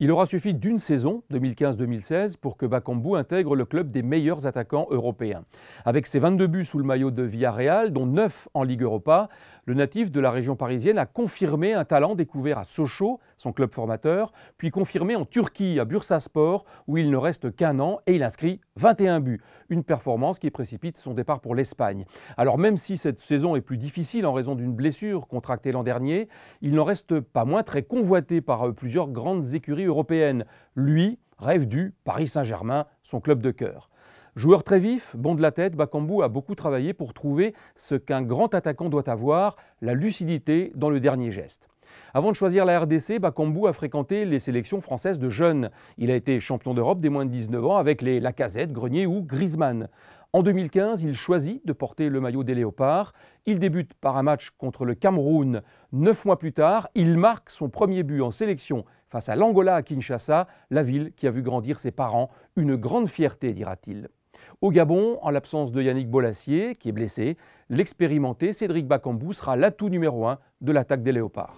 Il aura suffi d'une saison, 2015-2016, pour que Bakambu intègre le club des meilleurs attaquants européens. Avec ses 22 buts sous le maillot de Villarreal, dont 9 en Ligue Europa, le natif de la région parisienne a confirmé un talent découvert à Sochaux, son club formateur, puis confirmé en Turquie, à Bursaspor, où il ne reste qu'un an, et il inscrit 21 buts, une performance qui précipite son départ pour l'Espagne. Alors même si cette saison est plus difficile en raison d'une blessure contractée l'an dernier, il n'en reste pas moins très convoité par euh, plusieurs grandes écuries européennes. Lui rêve du Paris Saint-Germain, son club de cœur. Joueur très vif, bon de la tête, Bakambu a beaucoup travaillé pour trouver ce qu'un grand attaquant doit avoir, la lucidité dans le dernier geste. Avant de choisir la RDC, Bakambu a fréquenté les sélections françaises de jeunes. Il a été champion d'Europe des moins de 19 ans avec les Lacazette, Grenier ou Griezmann. En 2015, il choisit de porter le maillot des Léopards. Il débute par un match contre le Cameroun. Neuf mois plus tard, il marque son premier but en sélection face à l'Angola à Kinshasa, la ville qui a vu grandir ses parents. Une grande fierté, dira-t-il. Au Gabon, en l'absence de Yannick Bolassier, qui est blessé, l'expérimenté Cédric Bakambou sera l'atout numéro un de l'attaque des Léopards.